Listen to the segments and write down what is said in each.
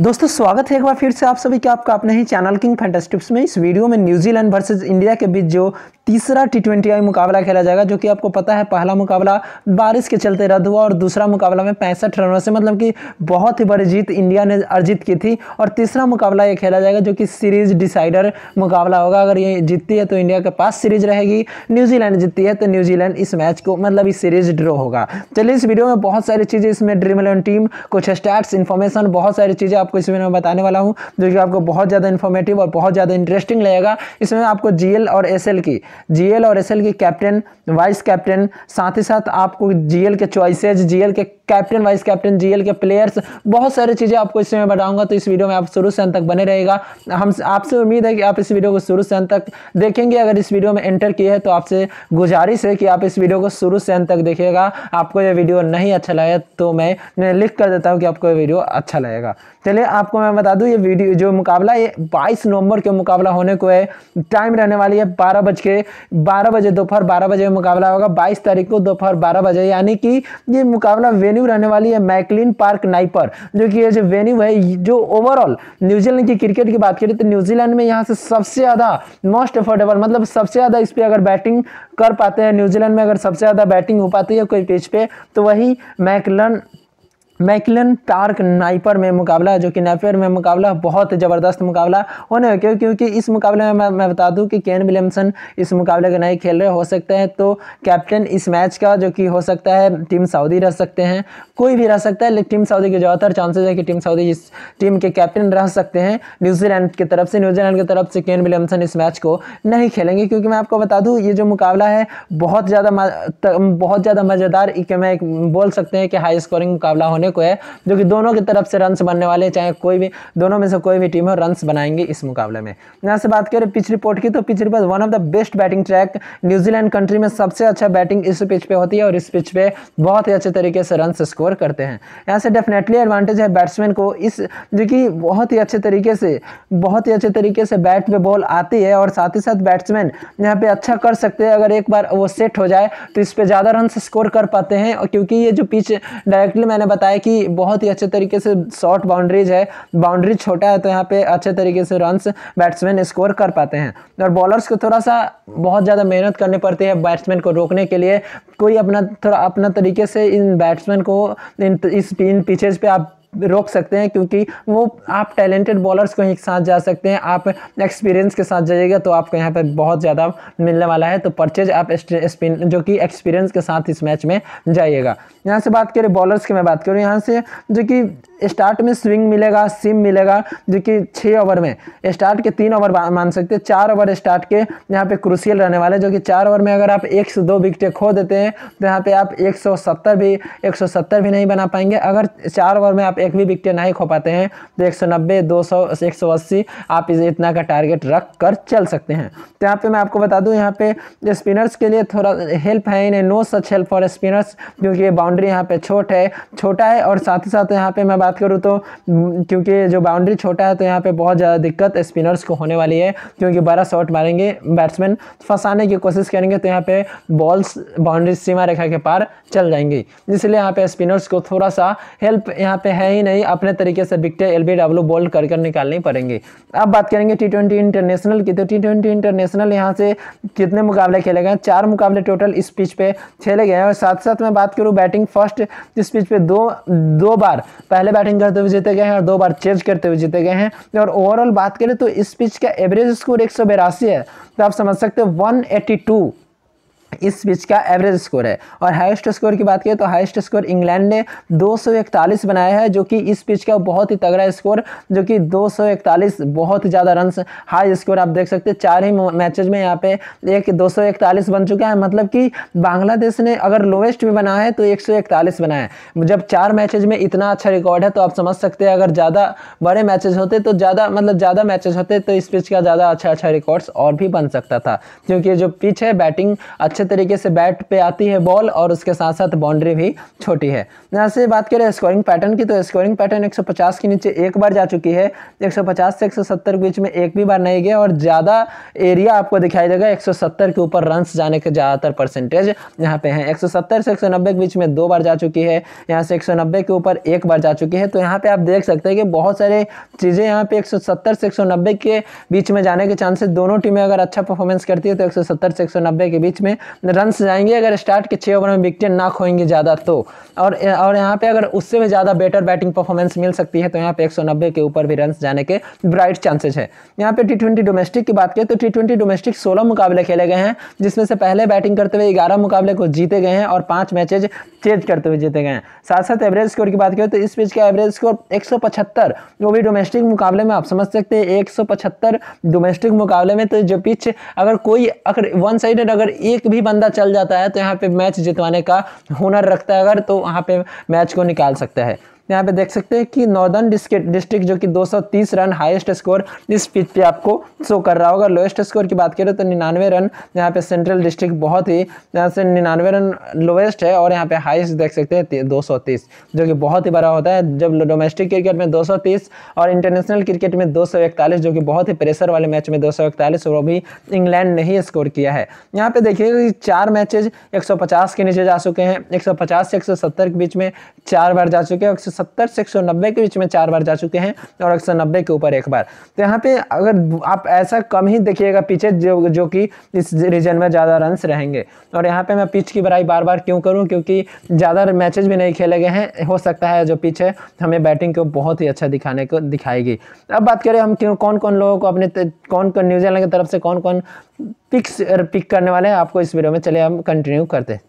दोस्तों स्वागत है एक बार फिर से आप सभी का आपका अपने ही चैनल किंग फैंटास्टिप्स में इस वीडियो में न्यूजीलैंड वर्सेस इंडिया के बीच जो तीसरा टी ट्वेंटी आई मुकाबला खेला जाएगा जो कि आपको पता है पहला मुकाबला बारिश के चलते रद्द हुआ और दूसरा मुकाबला में पैंसठ रनों से मतलब कि बहुत ही बड़ी जीत इंडिया ने अर्जित की थी और तीसरा मुकाबला ये खेला जाएगा जो कि सीरीज डिसाइडर मुकाबला होगा अगर ये जीतती है तो इंडिया के पास सीरीज रहेगी न्यूजीलैंड जीतती है तो न्यूजीलैंड इस मैच को मतलब इस सीरीज ड्रॉ होगा चलिए इस वीडियो में बहुत सारी चीज़ें इसमें ड्रीम इलेवन टीम कुछ स्टैट्स इन्फॉर्मेशन बहुत सारी चीज़ें आपको इसमें मैं बताने वाला हूँ जो कि आपको बहुत ज़्यादा इन्फॉर्मेटिव और बहुत ज़्यादा इंटरेस्टिंग लगेगा इसमें आपको जी और एस की जी और एस की कैप्टन वाइस कैप्टन साथ ही साथ आपको जी के चॉइसेज जी के कैप्टन वाइस कैप्टन जी के प्लेयर्स बहुत सारी चीज़ें आपको इसमें बताऊंगा तो इस वीडियो में आप शुरू से अंत तक बने रहेगा हम आपसे उम्मीद है कि आप इस वीडियो को शुरू से अंत तक देखेंगे अगर इस वीडियो में एंटर किए है तो आपसे गुजारिश है कि आप इस वीडियो को शुरू से अंत तक देखिएगा आपको यह वीडियो नहीं अच्छा लगे तो मैं लिख कर देता हूँ कि आपको यह वीडियो अच्छा लगेगा चलिए पहले आपको मैं बता दूं ये वीडियो जो मुकाबला ये 22 नवंबर के मुकाबला होने को है टाइम रहने वाली है बारह बज के बारह बजे दोपहर बारह बजे मुकाबला होगा 22 तारीख को दोपहर बारह बजे यानी कि ये मुकाबला वेन्यू रहने वाली है मैकलिन पार्क नाइपर जो कि ये जो वेन्यू है जो ओवरऑल न्यूजीलैंड की क्रिकेट की बात करें तो न्यूजीलैंड में यहाँ से सबसे ज़्यादा मोस्ट अफोर्डेबल मतलब सबसे ज़्यादा इस पर अगर बैटिंग कर पाते हैं न्यूजीलैंड में अगर सबसे ज़्यादा बैटिंग हो पाती है कोई पिच पर तो वही मैकलन मैकलन पार्क नाइपर में मुकाबला जो कि नाइपर में मुकाबला बहुत ज़बरदस्त मुकाबला होने क्यों क्योंकि इस मुकाबले में मैं मैं बता दूं कि केन विलियमसन इस मुकाबले का नहीं खेल रहे हो सकते हैं तो कैप्टन इस मैच का जो कि हो सकता है टीम सऊदी रह सकते हैं कोई भी रह सकता है लेकिन टीम सऊदी के ज़्यादातर चांसेज है कि टीम सऊदी इस टीम के कैप्टन रह सकते हैं न्यूजीलैंड की तरफ से न्यूजीलैंड की तरफ से केन विलियमसन इस मैच को नहीं खेलेंगे क्योंकि मैं आपको बता दूँ ये जो मुकाबला है बहुत ज़्यादा बहुत ज़्यादा मज़ेदार मैं बोल सकते हैं कि हाई स्कोरिंग मुकाबला होने देखने को है जो कि दोनों की तरफ से रन्स बनने वाले हैं चाहे कोई भी दोनों में से कोई भी टीम हो रन्स बनाएंगे इस मुकाबले में यहाँ से बात करें पिच रिपोर्ट की तो pitch report one of the best batting track New Zealand country में सबसे अच्छा बैटिंग इस पिच पर होती है और इस पिच पर बहुत ही अच्छे तरीके से रन स्कोर करते हैं यहाँ से डेफिनेटली एडवांटेज है बैट्समैन को इस जो कि बहुत ही अच्छे तरीके से बहुत ही अच्छे तरीके से बैट पर बॉल आती है और साथ ही साथ बैट्समैन यहाँ पे अच्छा कर सकते हैं अगर एक बार वो सेट हो जाए तो इस पर ज़्यादा रन स्कोर कर पाते हैं क्योंकि ये जो पिच डायरेक्टली मैंने बताया है कि बहुत ही अच्छे तरीके से शॉर्ट बाउंड्रीज है बाउंड्री छोटा है तो यहाँ पे अच्छे तरीके से रन्स बैट्समैन स्कोर कर पाते हैं और बॉलर्स को थोड़ा सा बहुत ज़्यादा मेहनत करनी पड़ती है बैट्समैन को रोकने के लिए कोई अपना थोड़ा अपना तरीके से इन बैट्समैन को इन इस इन पिचेज पर आप रोक सकते हैं क्योंकि वो आप टैलेंटेड बॉलर्स को ही साथ जा सकते हैं आप एक्सपीरियंस के साथ जाइएगा तो आपको यहाँ पर बहुत ज़्यादा मिलने वाला है तो परचेज आप स्पिन जो कि एक्सपीरियंस के साथ इस मैच में जाइएगा यहाँ से बात करें बॉलर्स की मैं बात करूँ यहाँ से जो कि स्टार्ट में स्विंग मिलेगा सिम मिलेगा जो कि छः ओवर में स्टार्ट के तीन ओवर मान सकते हैं चार ओवर स्टार्ट के यहाँ पे क्रूसियल रहने वाले जो कि चार ओवर में अगर आप एक से दो विकटें खो देते हैं तो यहाँ पे आप 170 भी 170 भी नहीं बना पाएंगे अगर चार ओवर में आप एक भी विकटें नहीं खो पाते हैं तो एक सौ अस्सी आप इस इतना का टारगेट रख कर चल सकते हैं तो यहाँ पर मैं आपको बता दूँ यहाँ पे स्पिनर्स के लिए थोड़ा हेल्प है इन्हें no such help for spinners क्योंकि ये बाउंड्री यहाँ पर छोट है छोटा है और साथ ही साथ यहाँ पर मैं बात करूँ तो क्योंकि जो बाउंड्री छोटा है तो यहाँ पर बहुत ज़्यादा दिक्कत स्पिनर्स को होने वाली है क्योंकि बड़ा शॉट मारेंगे बैट्समैन फंसाने की कोशिश करेंगे तो यहाँ पर बॉल्स बाउंड्री सीमा रेखा के पार चल जाएंगी इसलिए यहाँ पे स्पिनर्स को थोड़ा सा हेल्प यहाँ पे है ही नहीं अपने तरीके से बिकटे एल बी डब्ल्यू बोल्ड कर कर निकालनी पड़ेंगे अब बात करेंगे टी ट्वेंटी इंटरनेशनल की तो टी ट्वेंटी इंटरनेशनल यहाँ से कितने मुकाबले खेले गए चार मुकाबले टोटल इस पिच पे खेले गए हैं और साथ साथ मैं बात करूँ बैटिंग फर्स्ट इस पिच पे दो दो बार पहले बैटिंग करते हुए जीते गए हैं और दो बार चेंज करते हुए जीते गए हैं और ओवरऑल बात करें तो इस पिच का एवरेज स्कोर एक है तो आप समझ सकते हैं वन इस पिच का एवरेज स्कोर है और हाईएस्ट स्कोर की बात करें तो हाईएस्ट स्कोर इंग्लैंड ने 241 बनाया है जो कि इस पिच का बहुत ही तगड़ा स्कोर जो कि 241 बहुत ही ज़्यादा रन हाई स्कोर आप देख सकते हैं चार ही मैचेज में यहाँ पे एक 241 बन चुका है मतलब कि बांग्लादेश ने अगर लोएस्ट भी बनाया है तो एक बनाया है जब चार मैचेज में इतना अच्छा रिकॉर्ड है तो आप समझ सकते हैं अगर ज़्यादा बड़े मैचेज होते तो ज़्यादा मतलब ज़्यादा मैचेज होते तो इस पिच का ज़्यादा अच्छा अच्छा रिकॉर्ड्स और भी बन सकता था क्योंकि जो पिच है बैटिंग अच्छा अच्छे तरीके से बैट पे आती है बॉल और उसके साथ साथ बाउंड्री भी छोटी है यहाँ से बात करें स्कोरिंग पैटर्न की तो स्कोरिंग पैटर्न 150 के नीचे एक बार जा चुकी है 150 से 170 के बीच में एक भी बार नहीं गया और ज़्यादा एरिया आपको दिखाई देगा 170 के ऊपर रन्स जाने के ज़्यादातर परसेंटेज यहाँ पे हैं 170 से 190 के बीच में दो बार जा चुकी है यहाँ से 190 के ऊपर एक बार जा चुकी है तो यहाँ पे आप देख सकते हैं कि बहुत सारे चीज़ें यहाँ पे 170 से 190 के बीच में जाने के चांसेस दोनों टीमें अगर अच्छा परफॉर्मेंस करती है तो 170 से 190 के बीच में रन जाएंगे अगर स्टार्ट के छः ओवर में विकटें ना खोएंगे ज़्यादा तो और और यहाँ पे अगर उससे भी ज़्यादा बेटर बैटिंग परफॉर्मेंस मिल सकती है तो यहाँ पे 190 के ऊपर भी रन जाने के ब्राइट चांसेज है यहाँ पे टी डोमेस्टिक की बात करें तो टी डोमेस्टिक सोलह मुकाबले खेले गए हैं जिसमें से पहले बैटिंग करते हुए ग्यारह मुकाबले को जीते गए हैं और पाँच मैचेज चेंज करते हुए जीते गए हैं साथ साथ एवरेज स्कोर की बात करें तो इस बीच का एवरेज स्कोर एक वो भी डोमेस्टिक मुकाबले में आप समझ सकते हैं एक डोमेस्टिक मुकाबले में तो जो पिच अगर कोई अगर वन साइडेड अगर एक भी भी बंदा चल जाता है तो यहाँ पे मैच जितवाने का हुनर रखता है अगर तो वहाँ पे मैच को निकाल सकता है यहाँ पे देख सकते हैं कि नॉर्दर्न डिस्ट्रिक्ट जो कि 230 रन हाईएस्ट स्कोर इस पिच पे आपको शो कर रहा होगा लोएस्ट स्कोर की बात करें तो निन्यानवे रन यहाँ पे सेंट्रल डिस्ट्रिक्ट बहुत ही यहाँ से निन्यानवे रन लोएस्ट है और यहाँ पे हाईएस्ट देख सकते हैं दो जो कि बहुत ही बड़ा होता है जब डोमेस्टिक क्रिकेट में दो और इंटरनेशनल क्रिकेट में दो जो कि बहुत ही प्रेशर वाले मैच में दो और वो भी इंग्लैंड ने ही स्कोर किया है यहाँ पे देखिए चार मैचेज एक के नीचे जा चुके हैं एक से एक के बीच में चार बार जा चुके हैं सत्तर से एक के बीच में चार बार जा चुके हैं और एक के ऊपर एक बार तो यहाँ पे अगर आप ऐसा कम ही देखिएगा पीछे जो जो कि इस रीजन में ज़्यादा रन्स रहेंगे और यहाँ पे मैं पिच की बड़ाई बार बार क्यों करूँ क्योंकि ज़्यादा मैचेज भी नहीं खेले गए हैं हो सकता है जो पिच है हमें बैटिंग को बहुत ही अच्छा दिखाने को दिखाएगी अब बात करें हम क्यों कौन कौन लोगों को अपने कौन कौन न्यूजीलैंड की तरफ से कौन कौन पिक्स पिक करने वाले हैं आपको इस वीडियो में चले हम कंटिन्यू करते हैं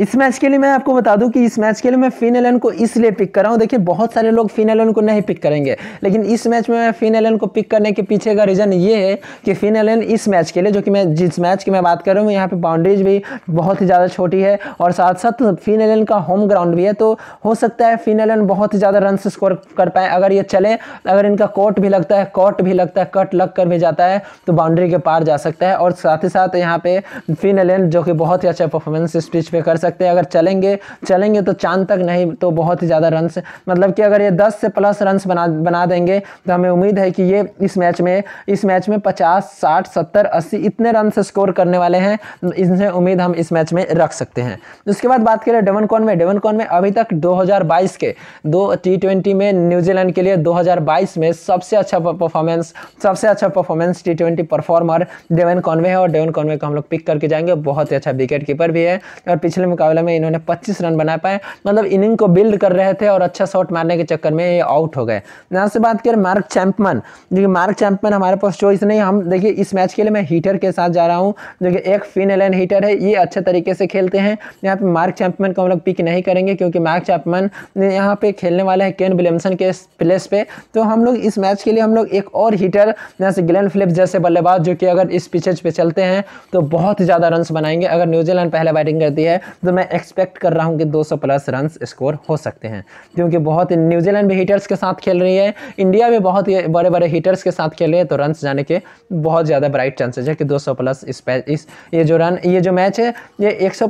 इस मैच के लिए मैं आपको बता दूं कि इस मैच के लिए मैं फिन एलन को इसलिए पिक कर रहा हूं देखिए बहुत सारे लोग फिन एलन को नहीं पिक करेंगे लेकिन इस मैच में मैं फिन एलन को पिक करने के पीछे का रीज़न ये है कि फिन एलन इस मैच के लिए जो कि मैं जिस मैच की मैं बात कर रहा हूं यहाँ पर बाउंड्रीज भी बहुत ही ज़्यादा छोटी है और साथ साथ फिन एलन का होम ग्राउंड भी है तो हो सकता है फिन एलन बहुत ही ज़्यादा रन स्कोर कर पाए अगर ये चले अगर इनका कोट भी लगता है कॉट भी लगता है कट लग कर भी जाता है तो बाउंड्री के पार जा सकता है और साथ ही साथ यहाँ पे फिन एलन जो कि बहुत ही अच्छा परफॉर्मेंस इस पिच पे कर सकते सकते हैं अगर चलेंगे चलेंगे तो चांद तक नहीं तो बहुत ही ज़्यादा रन मतलब कि अगर ये दस से प्लस रन बना बना देंगे तो हमें उम्मीद है कि ये इस मैच में इस मैच में पचास साठ सत्तर अस्सी इतने रन स्कोर करने वाले हैं इनसे उम्मीद हम इस मैच में रख सकते हैं उसके बाद बात करें डेवन कॉन में डेवन कॉन में अभी तक 2022 के दो टी में न्यूजीलैंड के लिए 2022 में सबसे अच्छा परफॉर्मेंस सबसे अच्छा performance T twenty performer Devon Conway है और डेवन कॉनवे को हम लोग पिक करके जाएंगे बहुत ही अच्छा विकेट कीपर भी है और पिछले मुकाबले में इन्होंने पच्चीस रन बना पाए मतलब इनिंग को बिल्ड कर रहे थे और अच्छा शॉट मारने के चक्कर में ये आउट हो गए यहाँ से बात करें मार्क चैम्पमन देखिए मार्क चैंपमन हमारे पास चॉइस नहीं हम देखिए इस मैच के लिए मैं हीटर के साथ जा रहा हूँ देखिए एक फिन एलेन हीटर है ये अच्छे तरीके से खेलते हैं यहाँ पर मार्क चैंपमन को हम लोग पिक नहीं करेंगे क्योंकि मार्क चैम्पमन यहाँ पे खेलने वाले हैं केन विलियमसन के प्लेस पे तो हम लोग इस मैच के लिए हम लोग एक और हीटर जैसे ग्लैन फिलिप्स जैसे बल्लेबाज जो कि अगर इस पिचेज पे चलते हैं तो बहुत ज़्यादा रन बनाएंगे अगर न्यूजीलैंड पहले बैटिंग करती है तो मैं एक्सपेक्ट कर रहा हूँ कि 200 प्लस रन स्कोर हो सकते हैं क्योंकि बहुत न्यूजीलैंड भी हिटर्स के साथ खेल रही है इंडिया भी बहुत बड़े बड़े हीटर्स के साथ खेल रही है तो रन जाने के बहुत ज़्यादा ब्राइट चांसेज है कि दो प्लस इस, इस ये जो रन ये जो मैच है ये एक से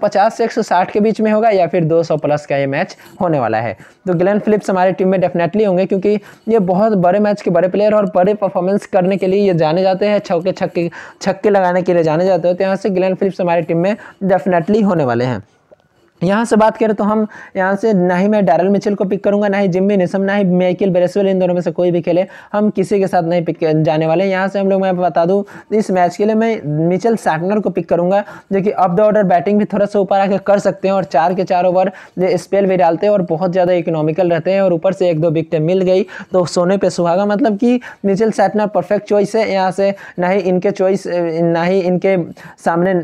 एक के बीच में होगा या फिर दो प्लस का ये मैच होने वाला है तो ग्लैन फिलिप्स हमारी टीम में डेफिनेटली होंगे क्योंकि ये बहुत बड़े मैच के बड़े प्लेयर और बड़े परफॉर्मेंस करने के लिए ये जाने जाते हैं छक्के छक्के छक्के लगाने के लिए जाने जाते हैं तो यहाँ से ग्लैन फिलिप्स हमारी टीम में डेफिनेटली होने वाले हैं यहाँ से बात करें तो हम यहाँ से ना ही मैं डैरल मिचेल को पिक करूँगा ना ही जिम्मी निसम ना ही माइकिल बेरेसवेल इन दोनों में से कोई भी खेले हम किसी के साथ नहीं पिक जाने वाले यहाँ से हम लोग मैं बता दूँ इस मैच के लिए मैं मिचेल सैटनर को पिक करूँगा जो कि अप द ऑर्डर बैटिंग भी थोड़ा सा ऊपर आकर कर सकते हैं और चार के चार ओवर स्पेल भी डालते हैं और बहुत ज़्यादा इकोनॉमिकल रहते हैं और ऊपर से एक दो विकटें मिल गई तो सोने पर सुहागा मतलब कि मिचेल सैटनर परफेक्ट चॉइस है यहाँ से ना ही इनके चॉइस ना ही इनके सामने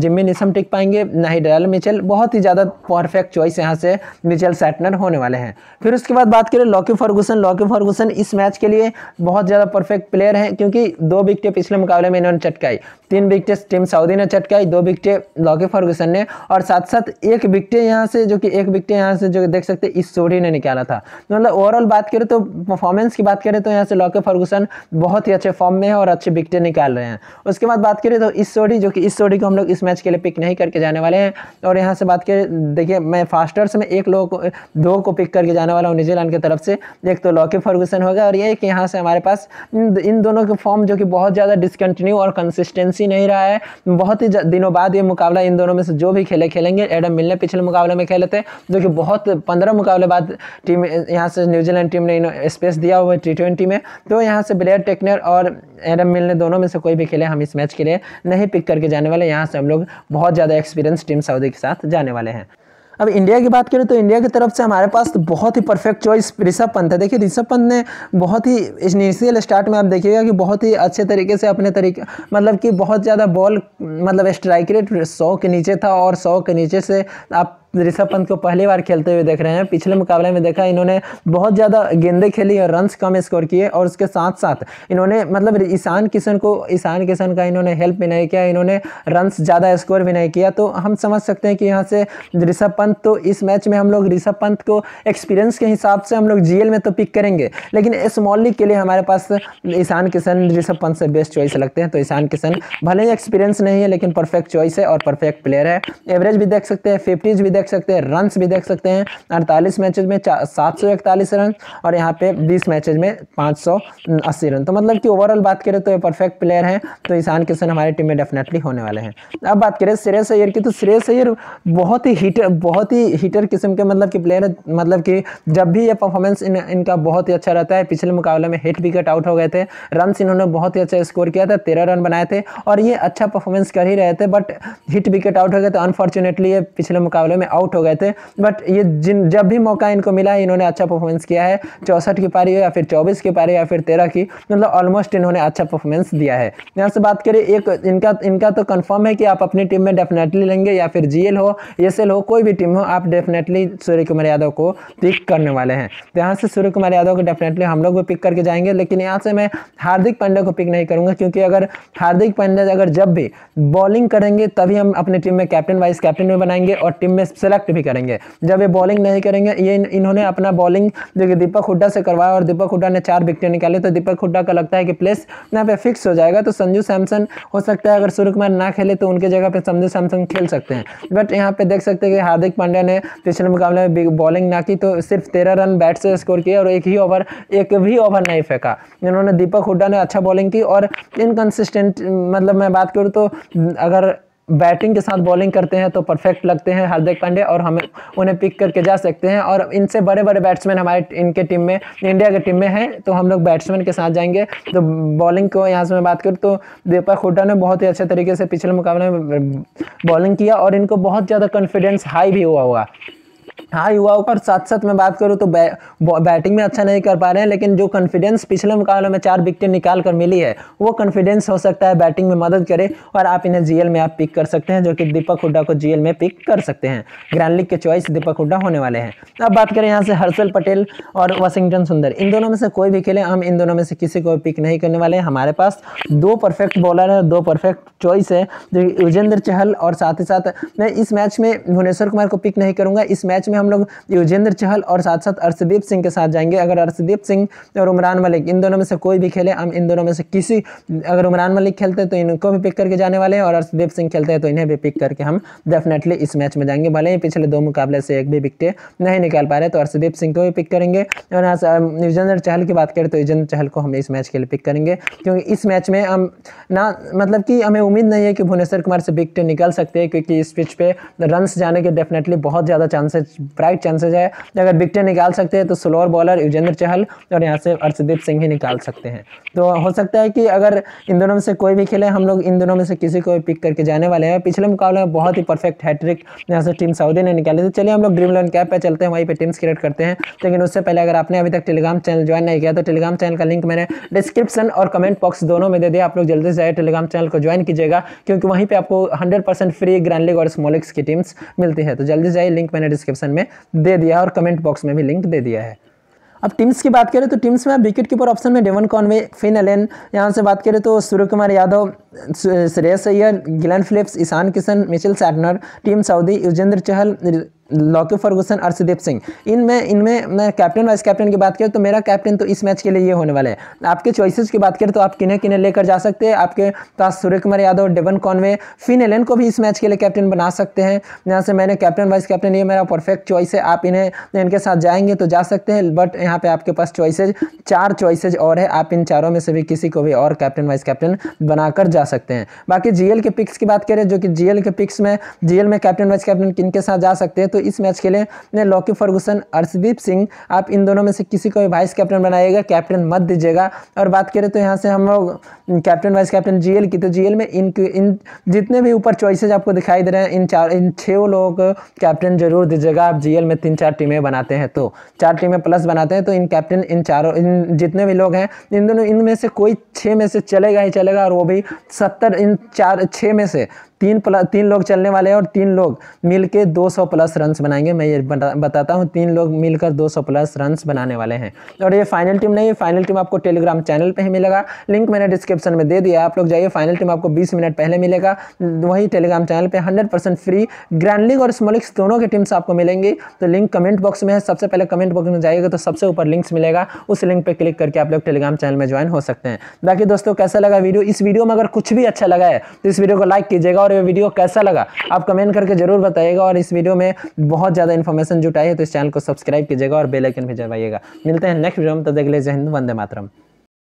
जिम्मी निसम टिक पाएंगे ना ही डैरल मिचेल बहुत ही ज़्यादा परफेक्ट चॉइस यहाँ से मिचेल सैटनर होने वाले हैं फिर उसके बाद बात करें लॉकी फर्गूसन लॉकी फर्गूसन इस मैच के लिए बहुत ज़्यादा परफेक्ट प्लेयर हैं क्योंकि दो विकटें पिछले मुकाबले में इन्होंने चटकाई तीन विकटें टीम सऊदी ने चटकाई दो विकटें लॉकी फर्गूसन ने और साथ साथ एक विकटें यहाँ से जो कि एक विकटें यहाँ से जो देख सकते इस सोढ़ी ने निकाला था तो मतलब ओवरऑल बात करें तो परफॉर्मेंस की बात करें तो यहाँ से लॉके फर्गूसन बहुत ही अच्छे फॉर्म में है और अच्छे विकटें निकाल रहे हैं उसके बाद बात करें तो इस सोढ़ी जो कि इस सोढ़ी को हम लोग इस मैच के लिए पिक नहीं करके जाने वाले हैं और यहाँ से बात करें देखिए मैं फास्टर से मैं एक लोगों को दो को पिक करके जाने वाला हूँ न्यूजीलैंड की तरफ से एक तो लॉकी फर्गूसन होगा और ये कि यहाँ से हमारे पास इन दोनों के फॉर्म जो कि बहुत ज़्यादा डिसकन्टिन्यू और कंसिस्टेंसी नहीं रहा है बहुत ही दिनों बाद ये मुकाबला इन दोनों में से जो भी खेले खेलेंगे एडम मिलने पिछले मुकाबले में खेले थे जो कि बहुत पंद्रह मुकाबले बाद टीम यहाँ से न्यूजीलैंड टीम ने स्पेस दिया हुआ है टी ट्वेंटी में तो यहाँ से ब्लेयर टेक्नर और एडम मिल ने दोनों में से कोई भी खेले हम इस मैच के लिए नहीं पिक करके जाने वाले यहाँ से हम लोग बहुत ज़्यादा एक्सपीरियंस टीम सऊदी के साथ जाने वाले हैं अब इंडिया की बात करें तो इंडिया की तरफ से हमारे पास तो बहुत ही परफेक्ट चॉइस ऋषभ पंत है देखिए ऋषभ पंत ने बहुत ही इनिशियल स्टार्ट में आप देखिएगा कि बहुत ही अच्छे तरीके से अपने तरीके मतलब कि बहुत ज़्यादा बॉल मतलब स्ट्राइक रेट सौ के नीचे था और सौ के नीचे से आप ऋषभ पंत को पहली बार खेलते हुए देख रहे हैं पिछले मुकाबले में देखा इन्होंने बहुत ज़्यादा गेंदे खेली और रन्स कम स्कोर किए और उसके साथ साथ इन्होंने मतलब ईशान किशन को ईशान किशन का इन्होंने हेल्प भी नहीं किया इन्होंने रन्स ज़्यादा स्कोर भी नहीं किया तो हम समझ सकते हैं कि यहाँ से ऋषभ पंत तो इस मैच में हम लोग ऋषभ पंत को एक्सपीरियंस के हिसाब से हम लोग जी में तो पिक करेंगे लेकिन स्मॉल लीग के लिए हमारे पास ईशान किशन ऋषभ पंत से बेस्ट चॉइस लगते हैं तो ईशान किशन भले ही एक्सपीरियंस नहीं है लेकिन परफेक्ट चॉइस है और परफेक्ट प्लेयर है एवरेज भी देख सकते हैं फिफ्टीज भी देख देख सकते हैं रन भी देख सकते हैं अड़तालीस मैचेज में सात सौ इकतालीस रन और यहाँ पे बीस मैचेज में पाँच सौ अस्सी रन तो मतलब कि ओवरऑल बात करें तो ये परफेक्ट प्लेयर है तो ईशान किशन हमारी टीम में डेफिनेटली होने वाले हैं अब बात करें श्रेयस अयर की तो श्रेयस अयर बहुत ही हीटर बहुत ही हीटर किस्म के मतलब कि प्लेयर मतलब कि जब भी ये परफॉर्मेंस इन, इनका बहुत ही अच्छा रहता है पिछले मुकाबले में हिट विकेट आउट हो गए थे रन इन्होंने बहुत ही अच्छा स्कोर किया था तेरह रन बनाए थे और ये अच्छा परफॉर्मेंस कर ही रहे थे बट हिट विकेट आउट हो गए तो अनफॉर्चुनेटली ये पिछले मुकाबले में आउट हो गए थे बट ये जिन जब भी मौका इनको मिला है इन्होंने अच्छा परफॉर्मेंस किया है चौंसठ की पारी हो या फिर चौबीस की पारी या फिर तेरह की मतलब ऑलमोस्ट इन्होंने अच्छा परफॉर्मेंस दिया है यहाँ से बात करें एक इनका इनका तो कन्फर्म है कि आप अपनी टीम में डेफिनेटली लेंगे या फिर जी हो एस हो कोई भी टीम हो आप डेफिनेटली सूर्य कुमार यादव को पिक करने वाले हैं तो यहाँ से सूर्य कुमार यादव को डेफिनेटली हम लोग भी पिक करके जाएंगे लेकिन यहाँ से मैं हार्दिक पांड्या को पिक नहीं करूँगा क्योंकि अगर हार्दिक पांड्या अगर जब भी बॉलिंग करेंगे तभी हम अपने टीम में कैप्टन वाइस कैप्टन में बनाएंगे और टीम में सेलेक्ट भी करेंगे जब ये बॉलिंग नहीं करेंगे ये इन, इन्होंने अपना बॉलिंग दीपक हुड्डा से करवाया और दीपक हुड्डा ने चार विकेट निकाले तो दीपक हुड्डा का लगता है कि प्लेस यहाँ पे फिक्स हो जाएगा तो संजू सैमसन हो सकता है अगर सूर्य कुमार ना खेले तो उनके जगह पर संजू सैमसन खेल सकते हैं बट यहाँ पे देख सकते हैं कि हार्दिक पांड्या ने पिछले मुकाबले में बॉलिंग ना की तो सिर्फ तेरह रन बैट से स्कोर किया और एक ही ओवर एक भी ओवर नहीं फेंका इन्होंने दीपक हुड्डा ने अच्छा बॉलिंग की और इनकन्सिस्टेंट मतलब मैं बात करूँ तो अगर बैटिंग के साथ बॉलिंग करते हैं तो परफेक्ट लगते हैं हार्दिक पांडे और हमें उन्हें पिक करके जा सकते हैं और इनसे बड़े बड़े बैट्समैन हमारे इनके टीम में इंडिया के टीम में हैं तो हम लोग बैट्समैन के साथ जाएंगे तो बॉलिंग को यहाँ से मैं बात करूँ तो दीपक हुड्डा ने बहुत ही अच्छे तरीके से पिछले मुकाबले में बॉलिंग किया और इनको बहुत ज़्यादा कॉन्फिडेंस हाई भी हुआ हुआ हाँ युवाओं पर साथ साथ मैं बात करूँ तो बै, बैटिंग में अच्छा नहीं कर पा रहे हैं लेकिन जो कॉन्फिडेंस पिछले मुकाबले में चार विकेट निकाल कर मिली है वो कॉन्फिडेंस हो सकता है बैटिंग में मदद करे और आप इन्हें जीएल में आप पिक कर सकते हैं जो कि दीपक हुड्डा को जीएल में पिक कर सकते हैं ग्रैंड लीग के चॉइस दीपक हुड्डा होने वाले हैं अब बात करें यहाँ से हर्षल पटेल और वाशिंगटन सुंदर इन दोनों में से कोई भी खेले हम इन दोनों में से किसी को पिक नहीं करने वाले हैं हमारे पास दो परफेक्ट बॉलर हैं दो परफेक्ट चॉइस है जो युजेंद्र चहल और साथ ही साथ मैं इस मैच में भुवनेश्वर कुमार को पिक नहीं करूँगा इस मैच में हम लोग युजेंद्र चहल और साथ साथ अर्शदीप सिंह के साथ जाएंगे अगर अर्शदीप सिंह और उमरान मलिक इन दोनों में से कोई भी खेले हम इन दोनों में से किसी अगर उमरान मलिक खेलते हैं तो इनको भी पिक करके जाने वाले हैं और अर्शदीप सिंह खेलते हैं तो इन्हें भी पिक करके हम डेफिनेटली इस मैच में जाएंगे भले ही पिछले दो मुकाबले से एक भी विकटे नहीं निकाल पा रहे तो अर्शदीप सिंह को भी पिक करेंगे और हाँ, युजेंद्र चहल की बात करें तो युजेंद्र चहल को हम इस मैच के लिए पिक करेंगे क्योंकि इस मैच में हम ना मतलब कि हमें उम्मीद नहीं है कि भुवनेश्वर कुमार से विकटे निकल सकते हैं क्योंकि इस पिच पर रन्स जाने के डेफिनेटली बहुत ज़्यादा चांसेस ब्राइट चांसेज है अगर विकटें निकाल सकते हैं तो स्लोअर बॉलर युजेंद्र चहल और यहाँ से अर्षदीप सिंह ही निकाल सकते हैं तो हो सकता है कि अगर इन दोनों में से कोई भी खेले हम लोग इन दोनों में से किसी को पिक करके जाने वाले हैं पिछले मुकाबले में बहुत ही परफेक्ट हैट्रिक यहाँ से टीम सऊदी ने निकाली थी चलिए हम लोग ड्रीम इलेवन कैप पर चलते हैं वहीं पर टीम्स क्रिएट करते हैं लेकिन उससे पहले अगर आपने अभी तक टेलीग्राम चैनल ज्वाइन नहीं किया तो टेलीग्राम चैनल का लिंक मैंने डिस्क्रिप्शन और कमेंट बॉक्स दोनों में दे दिया आप लोग जल्दी से जाए टेलीग्राम चैनल को ज्वाइन कीजिएगा क्योंकि वहीं पर आपको हंड्रेड फ्री ग्रैंड लीग और स्मॉल की टीम्स मिलती है तो जल्दी जाइए लिंक मैंने डिस्क्रिप्शन में दे दिया और कमेंट बॉक्स में भी लिंक दे दिया है अब टीम्स की बात करें तो टीम्स में आप विकेट कीपर ऑप्शन में डेवन कॉनवे फिन एलेन यहाँ से बात करें तो Surya Kumar Yadav Shreyas Iyer Glenn Phillips Ishan Kishan Mitchell Santner team Southee Yuzvendra Chahal Lockie Ferguson Arshdeep Singh इनमें इनमें मैं कैप्टन वाइस कैप्टन की बात करें तो मेरा कैप्टन तो इस मैच के लिए ये होने वाला है आपके चॉइसेस की बात करें तो आप किन्हें किन्हें लेकर जा सकते हैं आपके पास Surya Kumar Yadav Devon Conway Finn Allen को भी इस मैच के लिए कैप्टन बना सकते हैं यहाँ से मैंने कैप्टन वाइस कैप्टन ये मेरा परफेक्ट चॉइस है आप इन्हें इनके साथ जाएंगे तो जा सकते हैं बट यहाँ पर आपके पास चॉइसेज चार चॉइसेज और है आप इन चारों में से भी किसी को भी और कैप्टन वाइस कैप्टन बनाकर जा सकते हैं बाकी जीएल के पिक्स की बात करें जो कि जीएल के पिक्स में जीएल में कैप्टन वाइस कैप्टन किन के साथ जा सकते हैं तो इस मैच के लिए लॉकी फर्गूसन अर्शदीप सिंह आप इन दोनों में से किसी को वाइस कैप्टन बनाइएगा कैप्टन मत दीजिएगा और बात करें तो यहाँ से हम लोग कैप्टन वाइस कैप्टन जी की तो जी में इन इन जितने भी ऊपर चॉइसेज आपको दिखाई दे रहे हैं इन चार इन छः लोगों को कैप्टन जरूर दीजिएगा आप जी में तीन चार टीमें बनाते हैं तो चार टीमें प्लस बनाते हैं तो इन कैप्टन इन चारों इन जितने भी लोग हैं इन दोनों इनमें से कोई छः में से चलेगा ही चलेगा और वो भी सत्तर इन चार छः में से तीन प्लस तीन लोग चलने वाले हैं और तीन लोग दो सौ प्लस रन्स बनाएंगे मैं ये बताता हूँ तीन लोग मिलकर दो सौ प्लस रन्स बनाने वाले हैं और ये फाइनल टीम नहीं फाइनल टीम आपको टेलीग्राम चैनल पर ही मिलेगा लिंक मैंने डिस्क्रिप्शन में दे दिया आप लोग जाइए फाइनल टीम आपको बीस मिनट पहले मिलेगा वही टेलीग्राम चैनल पर हंड्रेड फ्री ग्रैंड लीग और स्मोलिक्स दोनों की टीम्स आपको मिलेंगी तो लिंक कमेंट बॉक्स में है सबसे पहले कमेंट बॉक्स में जाइएगा तो सबसे ऊपर लिंक्स मिलेगा उस लिंक पर क्लिक करके आप लोग टेलीग्राम चैनल में ज्वाइन हो सकते हैं बाकी दोस्तों कैसा लगा वीडियो इस वीडियो में अगर कुछ भी अच्छा लगा है तो इस वीडियो को लाइक कीजिएगा और ये वीडियो कैसा लगा आप कमेंट करके जरूर बताइएगा और इस वीडियो में बहुत ज़्यादा इन्फॉर्मेशन जुटाई है तो इस चैनल को सब्सक्राइब कीजिएगा और बेलाइकन भी जलवाइएगा मिलते हैं नेक्स्ट वीडियो में तो देख लीजिए हिंद वंदे मातरम